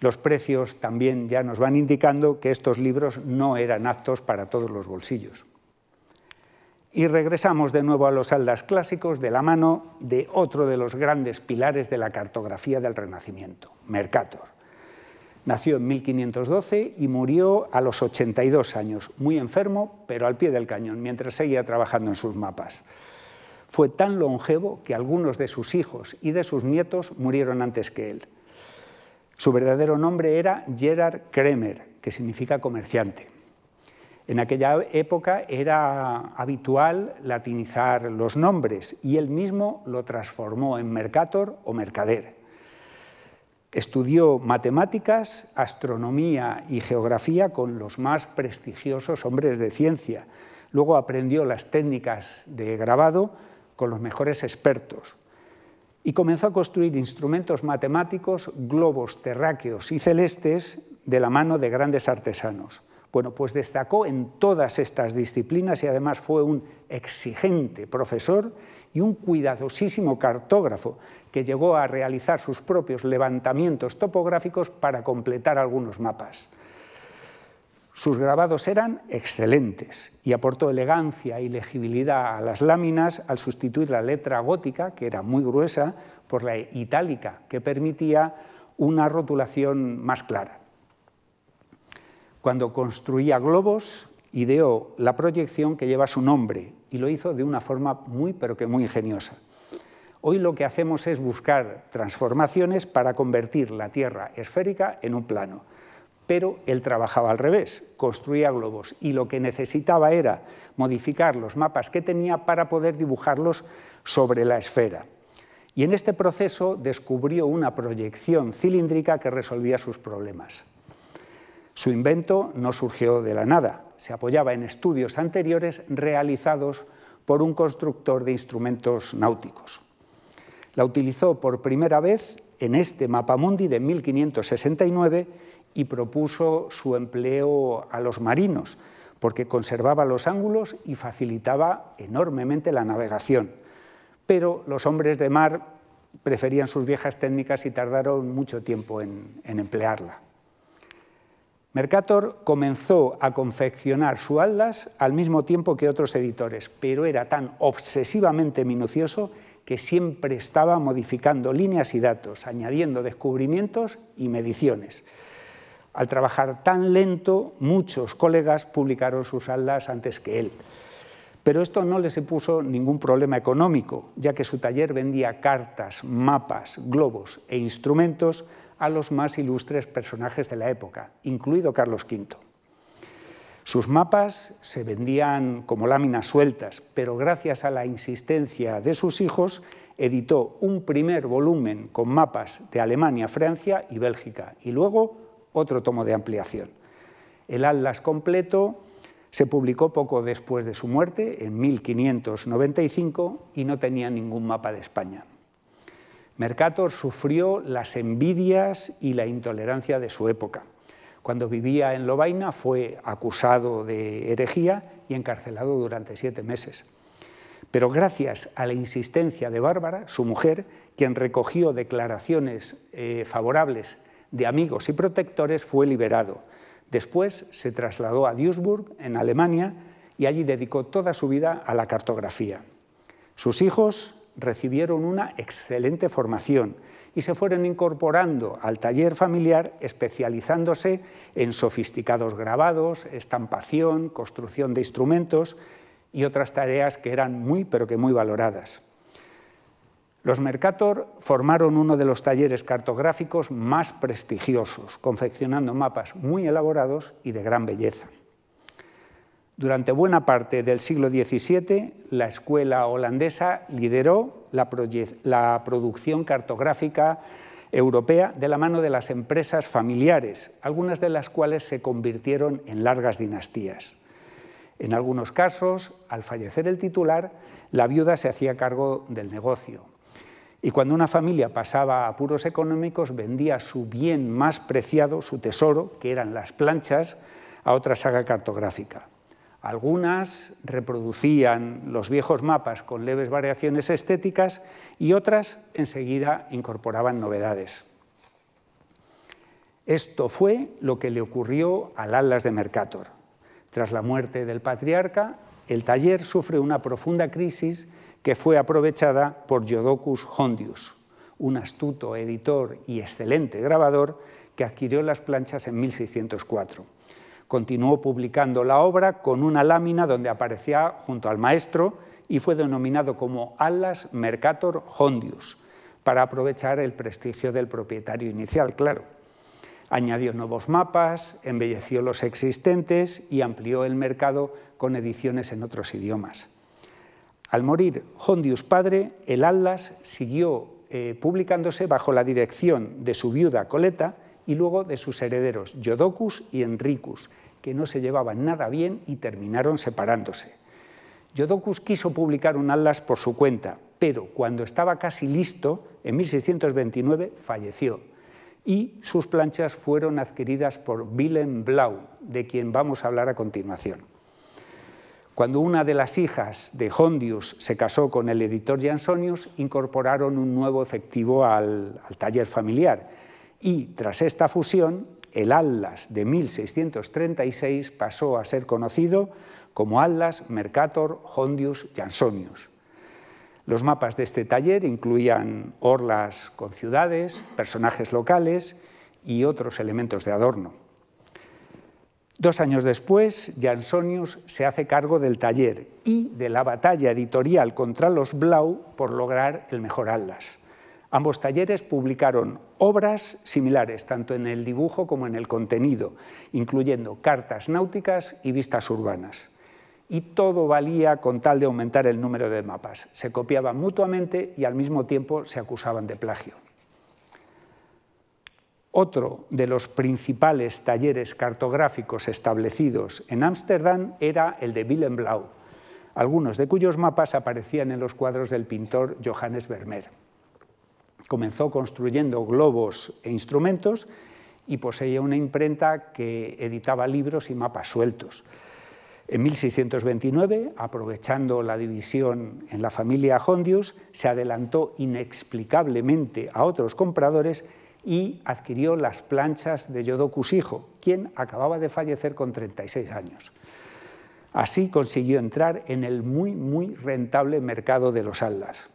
Los precios también ya nos van indicando que estos libros no eran aptos para todos los bolsillos. Y regresamos de nuevo a los Aldas clásicos de la mano de otro de los grandes pilares de la cartografía del Renacimiento, Mercator. Nació en 1512 y murió a los 82 años, muy enfermo, pero al pie del cañón, mientras seguía trabajando en sus mapas. Fue tan longevo que algunos de sus hijos y de sus nietos murieron antes que él. Su verdadero nombre era Gerard Kremer, que significa comerciante. En aquella época era habitual latinizar los nombres y él mismo lo transformó en mercator o mercader. Estudió matemáticas, astronomía y geografía con los más prestigiosos hombres de ciencia. Luego aprendió las técnicas de grabado con los mejores expertos. Y comenzó a construir instrumentos matemáticos, globos terráqueos y celestes de la mano de grandes artesanos. Bueno, pues destacó en todas estas disciplinas y además fue un exigente profesor y un cuidadosísimo cartógrafo que llegó a realizar sus propios levantamientos topográficos para completar algunos mapas. Sus grabados eran excelentes y aportó elegancia y legibilidad a las láminas al sustituir la letra gótica, que era muy gruesa, por la itálica, que permitía una rotulación más clara. Cuando construía globos, ideó la proyección que lleva su nombre y lo hizo de una forma muy pero que muy ingeniosa. Hoy lo que hacemos es buscar transformaciones para convertir la Tierra esférica en un plano. Pero él trabajaba al revés, construía globos y lo que necesitaba era modificar los mapas que tenía para poder dibujarlos sobre la esfera. Y en este proceso descubrió una proyección cilíndrica que resolvía sus problemas. Su invento no surgió de la nada, se apoyaba en estudios anteriores realizados por un constructor de instrumentos náuticos. La utilizó por primera vez en este mapamundi de 1569 y propuso su empleo a los marinos, porque conservaba los ángulos y facilitaba enormemente la navegación. Pero los hombres de mar preferían sus viejas técnicas y tardaron mucho tiempo en, en emplearla. Mercator comenzó a confeccionar su aldas al mismo tiempo que otros editores, pero era tan obsesivamente minucioso que siempre estaba modificando líneas y datos, añadiendo descubrimientos y mediciones. Al trabajar tan lento, muchos colegas publicaron sus aldas antes que él. Pero esto no le supuso ningún problema económico, ya que su taller vendía cartas, mapas, globos e instrumentos a los más ilustres personajes de la época, incluido Carlos V. Sus mapas se vendían como láminas sueltas, pero gracias a la insistencia de sus hijos, editó un primer volumen con mapas de Alemania, Francia y Bélgica, y luego otro tomo de ampliación. El Atlas completo se publicó poco después de su muerte, en 1595, y no tenía ningún mapa de España. Mercator sufrió las envidias y la intolerancia de su época. Cuando vivía en Lovaina fue acusado de herejía y encarcelado durante siete meses. Pero gracias a la insistencia de Bárbara, su mujer, quien recogió declaraciones eh, favorables de amigos y protectores, fue liberado. Después se trasladó a Duisburg, en Alemania, y allí dedicó toda su vida a la cartografía. Sus hijos, recibieron una excelente formación y se fueron incorporando al taller familiar especializándose en sofisticados grabados, estampación, construcción de instrumentos y otras tareas que eran muy pero que muy valoradas. Los Mercator formaron uno de los talleres cartográficos más prestigiosos, confeccionando mapas muy elaborados y de gran belleza. Durante buena parte del siglo XVII, la escuela holandesa lideró la, producción cartográfica europea de la mano de las empresas familiares, algunas de las cuales se convirtieron en largas dinastías. En algunos casos, al fallecer el titular, la viuda se hacía cargo del negocio. Y cuando una familia pasaba a apuros económicos, vendía su bien más preciado, su tesoro, que eran las planchas, a otra saga cartográfica. Algunas reproducían los viejos mapas con leves variaciones estéticas y otras enseguida incorporaban novedades. Esto fue lo que le ocurrió al Atlas de Mercator. Tras la muerte del patriarca, el taller sufre una profunda crisis que fue aprovechada por Jodocus Hondius, un astuto editor y excelente grabador que adquirió las planchas en 1604. Continuó publicando la obra con una lámina donde aparecía junto al maestro y fue denominado como Atlas Mercator Hondius, para aprovechar el prestigio del propietario inicial, claro. Añadió nuevos mapas, embelleció los existentes y amplió el mercado con ediciones en otros idiomas. Al morir Hondius padre, el Atlas siguió eh, publicándose bajo la dirección de su viuda Coleta y luego de sus herederos, Yodocus y Enricus, que no se llevaban nada bien y terminaron separándose. Yodocus quiso publicar un atlas por su cuenta, pero cuando estaba casi listo, en 1629 falleció y sus planchas fueron adquiridas por Willem Blau, de quien vamos a hablar a continuación. Cuando una de las hijas de Hondius se casó con el editor Jansonius, incorporaron un nuevo efectivo al taller familiar y tras esta fusión, el Atlas de 1636 pasó a ser conocido como Atlas Mercator Hondius Jansonius. Los mapas de este taller incluían orlas con ciudades, personajes locales y otros elementos de adorno. Dos años después, Jansonius se hace cargo del taller y de la batalla editorial contra los Blau por lograr el mejor Atlas. Ambos talleres publicaron obras similares, tanto en el dibujo como en el contenido, incluyendo cartas náuticas y vistas urbanas. Y todo valía con tal de aumentar el número de mapas. Se copiaban mutuamente y al mismo tiempo se acusaban de plagio. Otro de los principales talleres cartográficos establecidos en Ámsterdam era el de Willem Blau, algunos de cuyos mapas aparecían en los cuadros del pintor Johannes Vermeer comenzó construyendo globos e instrumentos y poseía una imprenta que editaba libros y mapas sueltos. En 1629, aprovechando la división en la familia Hondius, se adelantó inexplicablemente a otros compradores y adquirió las planchas de hijo, quien acababa de fallecer con 36 años. Así consiguió entrar en el muy, muy rentable mercado de los Aldas.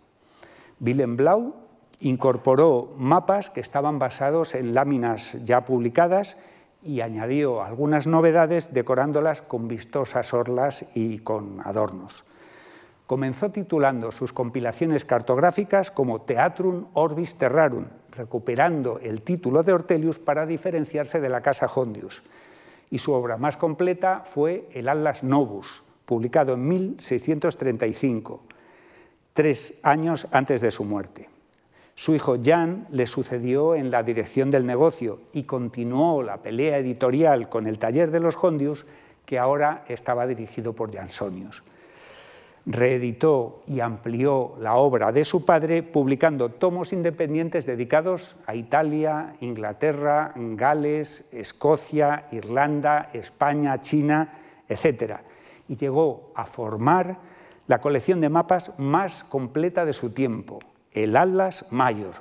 Willem Blau Incorporó mapas que estaban basados en láminas ya publicadas y añadió algunas novedades decorándolas con vistosas orlas y con adornos. Comenzó titulando sus compilaciones cartográficas como Theatrum Orbis Terrarum, recuperando el título de Ortelius para diferenciarse de la Casa Hondius. Y su obra más completa fue el Atlas Novus, publicado en 1635, tres años antes de su muerte. Su hijo Jan le sucedió en la dirección del negocio y continuó la pelea editorial con el taller de los Hondius, que ahora estaba dirigido por Jansonius. Reeditó y amplió la obra de su padre publicando tomos independientes dedicados a Italia, Inglaterra, Gales, Escocia, Irlanda, España, China, etc. Y llegó a formar la colección de mapas más completa de su tiempo, el Atlas Mayor.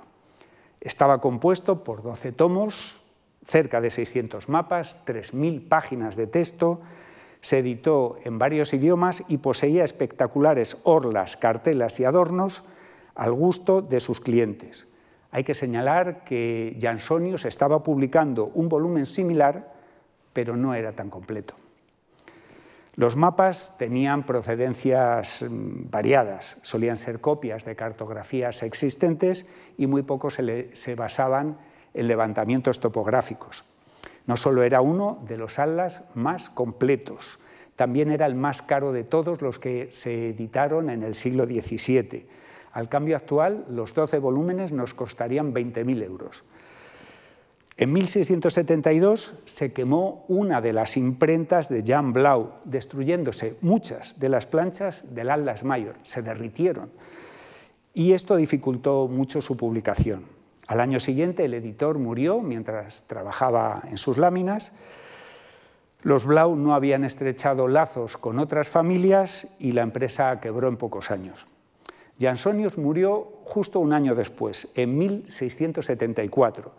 Estaba compuesto por 12 tomos, cerca de 600 mapas, 3.000 páginas de texto, se editó en varios idiomas y poseía espectaculares orlas, cartelas y adornos al gusto de sus clientes. Hay que señalar que Jansonius estaba publicando un volumen similar, pero no era tan completo. Los mapas tenían procedencias mm, variadas, solían ser copias de cartografías existentes y muy pocos se, basaban en levantamientos topográficos. No solo era uno de los atlas más completos, también era el más caro de todos los que se editaron en el siglo XVII. Al cambio actual, los 12 volúmenes nos costarían 20.000 euros. En 1672 se quemó una de las imprentas de Jan Blau, destruyéndose muchas de las planchas del Atlas Mayor, se derritieron. Y esto dificultó mucho su publicación. Al año siguiente el editor murió mientras trabajaba en sus láminas. Los Blau no habían estrechado lazos con otras familias y la empresa quebró en pocos años. Jansonius murió justo un año después, en 1674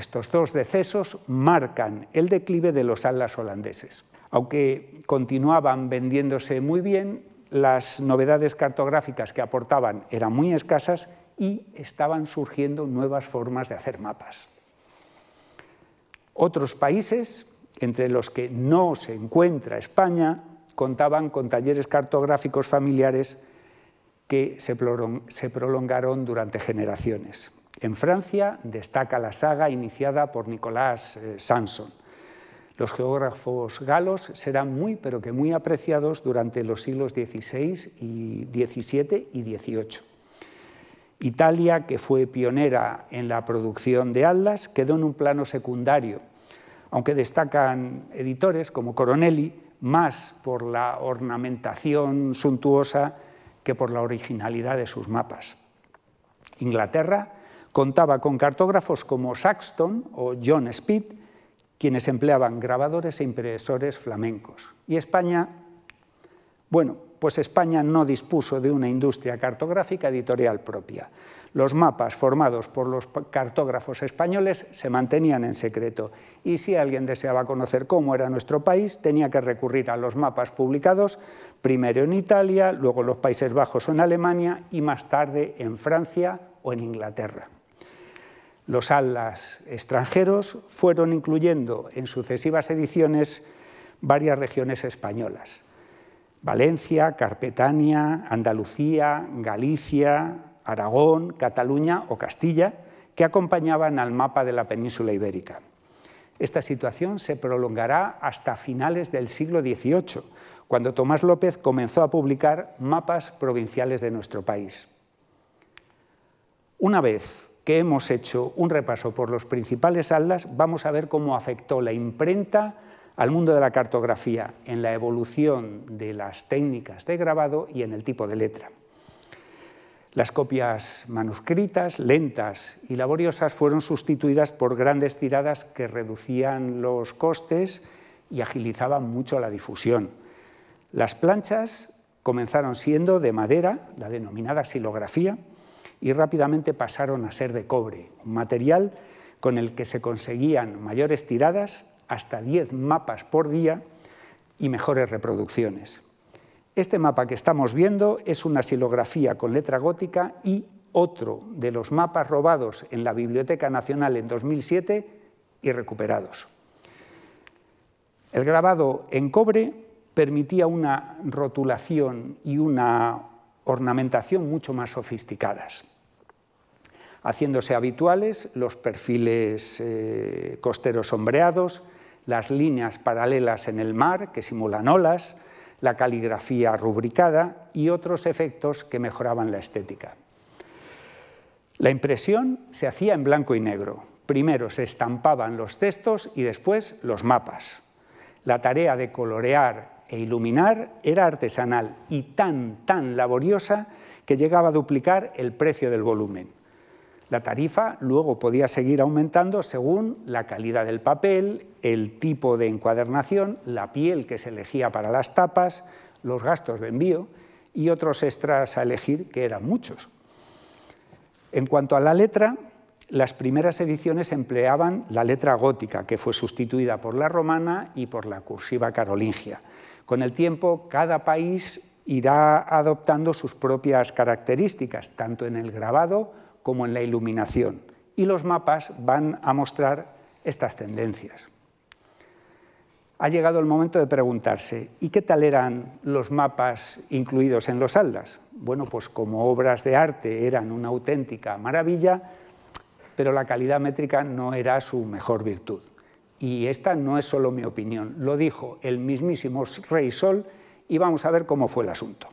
estos dos decesos marcan el declive de los alas holandeses. Aunque continuaban vendiéndose muy bien, las novedades cartográficas que aportaban eran muy escasas y estaban surgiendo nuevas formas de hacer mapas. Otros países, entre los que no se encuentra España, contaban con talleres cartográficos familiares que se prolongaron durante generaciones. En Francia destaca la saga iniciada por Nicolás eh, Sanson. Los geógrafos galos serán muy, pero que muy apreciados durante los siglos XVI y XVII y XVIII. Italia, que fue pionera en la producción de atlas, quedó en un plano secundario, aunque destacan editores como Coronelli, más por la ornamentación suntuosa que por la originalidad de sus mapas. Inglaterra Contaba con cartógrafos como Saxton o John Speed, quienes empleaban grabadores e impresores flamencos. ¿Y España? Bueno, pues España no dispuso de una industria cartográfica editorial propia. Los mapas formados por los cartógrafos españoles se mantenían en secreto y si alguien deseaba conocer cómo era nuestro país tenía que recurrir a los mapas publicados primero en Italia, luego en los Países Bajos o en Alemania y más tarde en Francia o en Inglaterra los atlas extranjeros fueron incluyendo en sucesivas ediciones varias regiones españolas. Valencia, Carpetania, Andalucía, Galicia, Aragón, Cataluña o Castilla, que acompañaban al mapa de la península ibérica. Esta situación se prolongará hasta finales del siglo XVIII, cuando Tomás López comenzó a publicar mapas provinciales de nuestro país. Una vez hemos hecho un repaso por los principales atlas, vamos a ver cómo afectó la imprenta al mundo de la cartografía en la evolución de las técnicas de grabado y en el tipo de letra. Las copias manuscritas, lentas y laboriosas fueron sustituidas por grandes tiradas que reducían los costes y agilizaban mucho la difusión. Las planchas comenzaron siendo de madera, la denominada silografía, y rápidamente pasaron a ser de cobre, un material con el que se conseguían mayores tiradas, hasta 10 mapas por día y mejores reproducciones. Este mapa que estamos viendo es una silografía con letra gótica y otro de los mapas robados en la Biblioteca Nacional en 2007 y recuperados. El grabado en cobre permitía una rotulación y una ornamentación mucho más sofisticadas, haciéndose habituales los perfiles eh, costeros sombreados, las líneas paralelas en el mar que simulan olas, la caligrafía rubricada y otros efectos que mejoraban la estética. La impresión se hacía en blanco y negro. Primero se estampaban los textos y después los mapas. La tarea de colorear e iluminar era artesanal y tan, tan laboriosa que llegaba a duplicar el precio del volumen. La tarifa luego podía seguir aumentando según la calidad del papel, el tipo de encuadernación, la piel que se elegía para las tapas, los gastos de envío y otros extras a elegir, que eran muchos. En cuanto a la letra, las primeras ediciones empleaban la letra gótica, que fue sustituida por la romana y por la cursiva carolingia. Con el tiempo, cada país irá adoptando sus propias características, tanto en el grabado como en la iluminación, y los mapas van a mostrar estas tendencias. Ha llegado el momento de preguntarse, ¿y qué tal eran los mapas incluidos en los Aldas? Bueno, pues como obras de arte eran una auténtica maravilla, pero la calidad métrica no era su mejor virtud y esta no es solo mi opinión, lo dijo el mismísimo Rey Sol y vamos a ver cómo fue el asunto.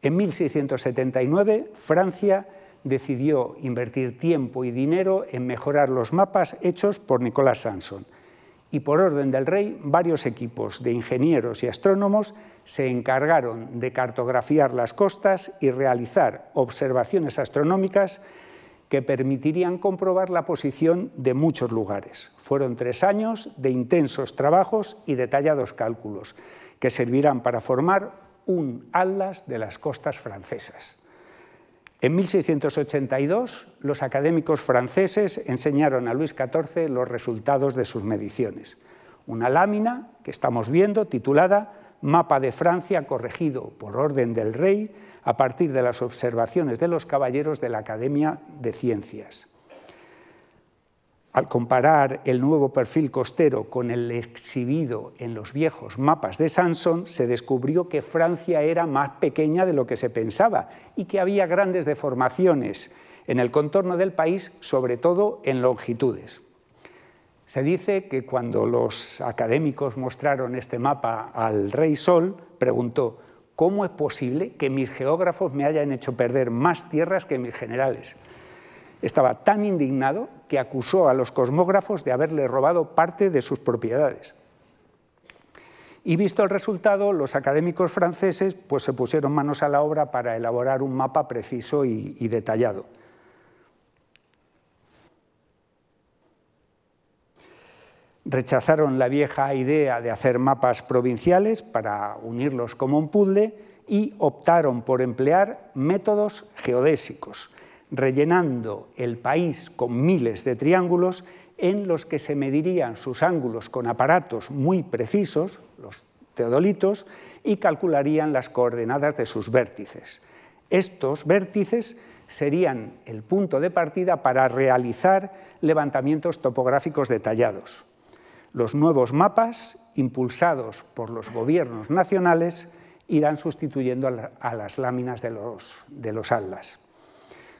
En 1679, Francia decidió invertir tiempo y dinero en mejorar los mapas hechos por Nicolás Sanson. Y por orden del rey, varios equipos de ingenieros y astrónomos se encargaron de cartografiar las costas y realizar observaciones astronómicas que permitirían comprobar la posición de muchos lugares. Fueron tres años de intensos trabajos y detallados cálculos que servirán para formar un atlas de las costas francesas. En 1682, los académicos franceses enseñaron a Luis XIV los resultados de sus mediciones. Una lámina que estamos viendo titulada mapa de Francia corregido por orden del rey a partir de las observaciones de los caballeros de la Academia de Ciencias. Al comparar el nuevo perfil costero con el exhibido en los viejos mapas de Sansón, se descubrió que Francia era más pequeña de lo que se pensaba y que había grandes deformaciones en el contorno del país, sobre todo en longitudes. Se dice que cuando los académicos mostraron este mapa al rey Sol, preguntó, ¿cómo es posible que mis geógrafos me hayan hecho perder más tierras que mis generales? Estaba tan indignado que acusó a los cosmógrafos de haberle robado parte de sus propiedades. Y visto el resultado, los académicos franceses pues, se pusieron manos a la obra para elaborar un mapa preciso y, y detallado. rechazaron la vieja idea de hacer mapas provinciales para unirlos como un puzzle y optaron por emplear métodos geodésicos, rellenando el país con miles de triángulos en los que se medirían sus ángulos con aparatos muy precisos, los teodolitos, y calcularían las coordenadas de sus vértices. Estos vértices serían el punto de partida para realizar levantamientos topográficos detallados. Los nuevos mapas, impulsados por los gobiernos nacionales, irán sustituyendo a las láminas de los, de atlas.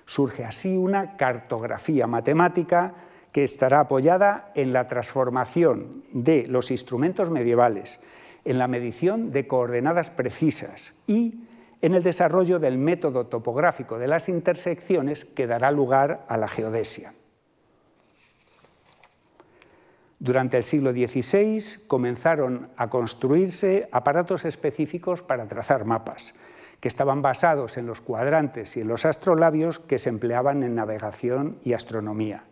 Surge así una cartografía matemática que estará apoyada en la transformación de los instrumentos medievales, en la medición de coordenadas precisas y en el desarrollo del método topográfico de las intersecciones que dará lugar a la geodesia. Durante el siglo XVI comenzaron a construirse aparatos específicos para trazar mapas, que estaban basados en los cuadrantes y en los astrolabios que se empleaban en navegación y astronomía.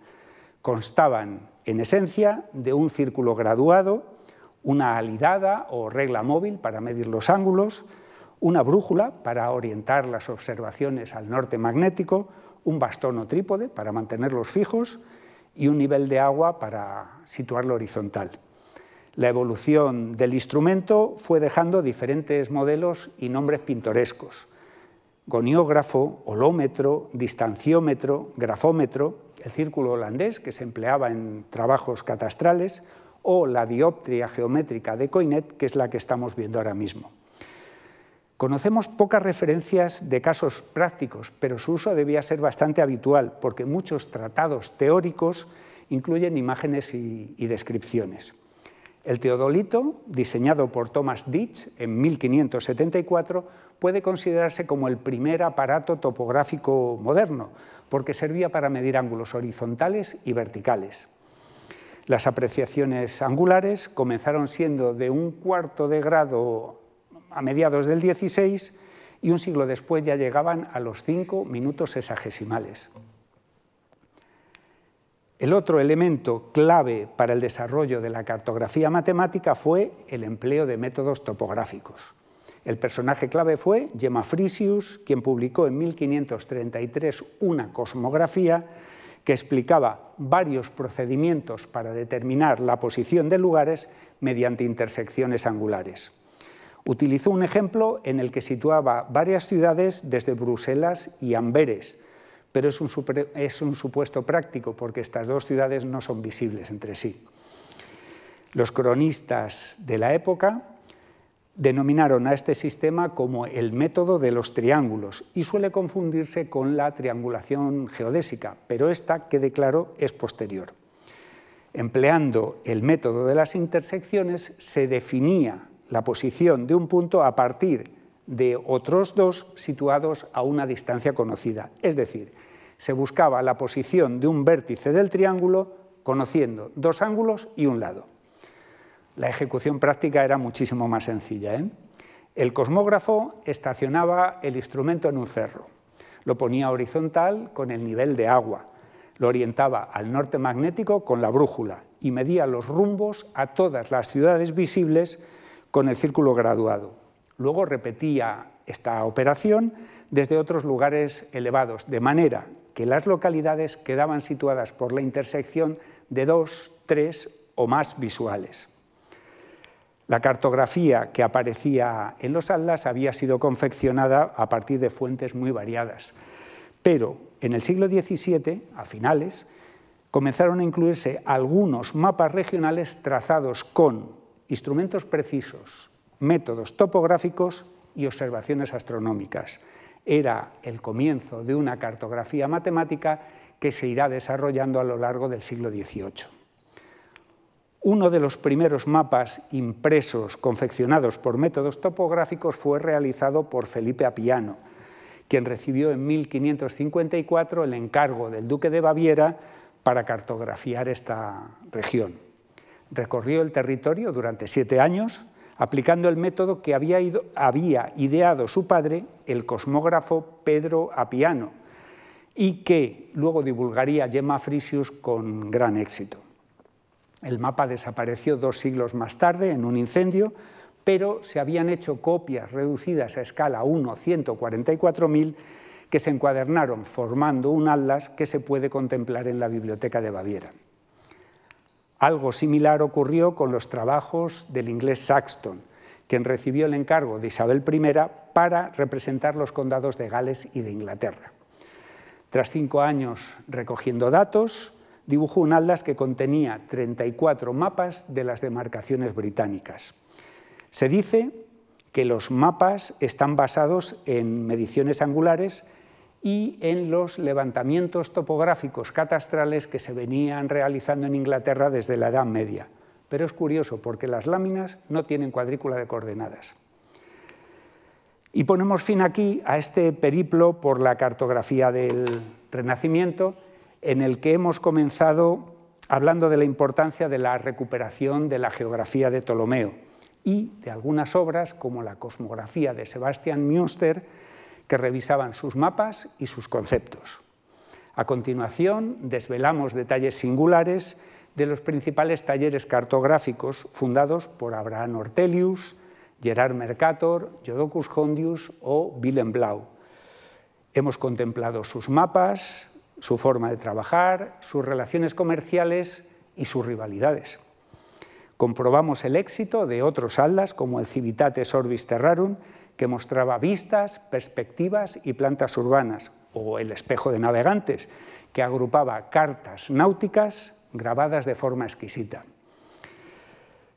Constaban, en esencia, de un círculo graduado, una alidada o regla móvil para medir los ángulos, una brújula para orientar las observaciones al norte magnético, un bastón o trípode para mantenerlos fijos, y un nivel de agua para situarlo horizontal. La evolución del instrumento fue dejando diferentes modelos y nombres pintorescos. Goniógrafo, holómetro, distanciómetro, grafómetro, el círculo holandés que se empleaba en trabajos catastrales, o la dioptría geométrica de Coinet, que es la que estamos viendo ahora mismo. Conocemos pocas referencias de casos prácticos, pero su uso debía ser bastante habitual, porque muchos tratados teóricos incluyen imágenes y, descripciones. El teodolito, diseñado por Thomas Ditch en 1574, puede considerarse como el primer aparato topográfico moderno, porque servía para medir ángulos horizontales y verticales. Las apreciaciones angulares comenzaron siendo de un cuarto de grado a mediados del XVI y un siglo después ya llegaban a los cinco minutos sexagesimales. El otro elemento clave para el desarrollo de la cartografía matemática fue el empleo de métodos topográficos. El personaje clave fue Gemma Frisius, quien publicó en 1533 una cosmografía que explicaba varios procedimientos para determinar la posición de lugares mediante intersecciones angulares. Utilizó un ejemplo en el que situaba varias ciudades desde Bruselas y Amberes, pero es un, supuesto práctico porque estas dos ciudades no son visibles entre sí. Los cronistas de la época denominaron a este sistema como el método de los triángulos y suele confundirse con la triangulación geodésica, pero esta, que declaró es posterior. Empleando el método de las intersecciones, se definía la posición de un punto a partir de otros dos situados a una distancia conocida. Es decir, se buscaba la posición de un vértice del triángulo conociendo dos ángulos y un lado. La ejecución práctica era muchísimo más sencilla. ¿eh? El cosmógrafo estacionaba el instrumento en un cerro, lo ponía horizontal con el nivel de agua, lo orientaba al norte magnético con la brújula y medía los rumbos a todas las ciudades visibles con el círculo graduado. Luego repetía esta operación desde otros lugares elevados, de manera que las localidades quedaban situadas por la intersección de dos, tres o más visuales. La cartografía que aparecía en los atlas había sido confeccionada a partir de fuentes muy variadas, pero en el siglo XVII, a finales, comenzaron a incluirse algunos mapas regionales trazados con instrumentos precisos, métodos topográficos y observaciones astronómicas. Era el comienzo de una cartografía matemática que se irá desarrollando a lo largo del siglo XVIII. Uno de los primeros mapas impresos confeccionados por métodos topográficos fue realizado por Felipe Apiano, quien recibió en 1554 el encargo del duque de Baviera para cartografiar esta región. Recorrió el territorio durante siete años aplicando el método que había, ideado su padre, el cosmógrafo Pedro Apiano, y que luego divulgaría Gemma Frisius con gran éxito. El mapa desapareció dos siglos más tarde en un incendio, pero se habían hecho copias reducidas a escala 1, 144.000, que se encuadernaron formando un atlas que se puede contemplar en la Biblioteca de Baviera. Algo similar ocurrió con los trabajos del inglés Saxton, quien recibió el encargo de Isabel I para representar los condados de Gales y de Inglaterra. Tras cinco años recogiendo datos, dibujó un atlas que contenía 34 mapas de las demarcaciones británicas. Se dice que los mapas están basados en mediciones angulares y en los levantamientos topográficos catastrales que se venían realizando en Inglaterra desde la Edad Media. Pero es curioso porque las láminas no tienen cuadrícula de coordenadas. Y ponemos fin aquí a este periplo por la cartografía del Renacimiento, en el que hemos comenzado hablando de la importancia de la recuperación de la geografía de Ptolomeo y de algunas obras como la cosmografía de Sebastian Münster, que revisaban sus mapas y sus conceptos. A continuación, desvelamos detalles singulares de los principales talleres cartográficos fundados por Abraham Ortelius, Gerard Mercator, Jodocus Hondius o Willem Blau. Hemos contemplado sus mapas, su forma de trabajar, sus relaciones comerciales y sus rivalidades. Comprobamos el éxito de otros aldas como el Civitate Orbis Terrarum, que mostraba vistas, perspectivas y plantas urbanas, o el espejo de navegantes, que agrupaba cartas náuticas grabadas de forma exquisita.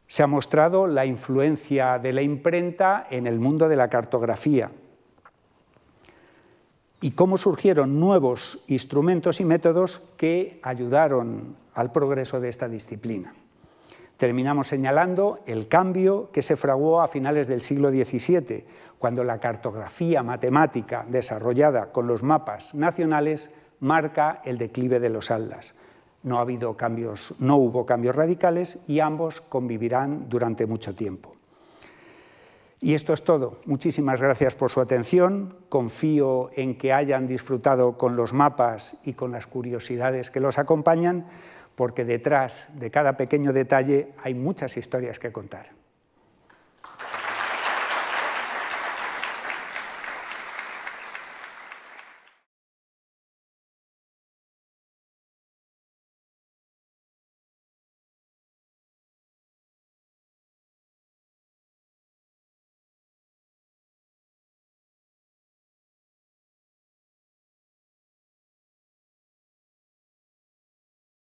Se ha mostrado la influencia de la imprenta en el mundo de la cartografía y cómo surgieron nuevos instrumentos y métodos que ayudaron al progreso de esta disciplina. Terminamos señalando el cambio que se fraguó a finales del siglo XVII cuando la cartografía matemática desarrollada con los mapas nacionales marca el declive de los Aldas. No, ha habido cambios, no hubo cambios radicales y ambos convivirán durante mucho tiempo. Y esto es todo. Muchísimas gracias por su atención. Confío en que hayan disfrutado con los mapas y con las curiosidades que los acompañan, porque detrás de cada pequeño detalle hay muchas historias que contar.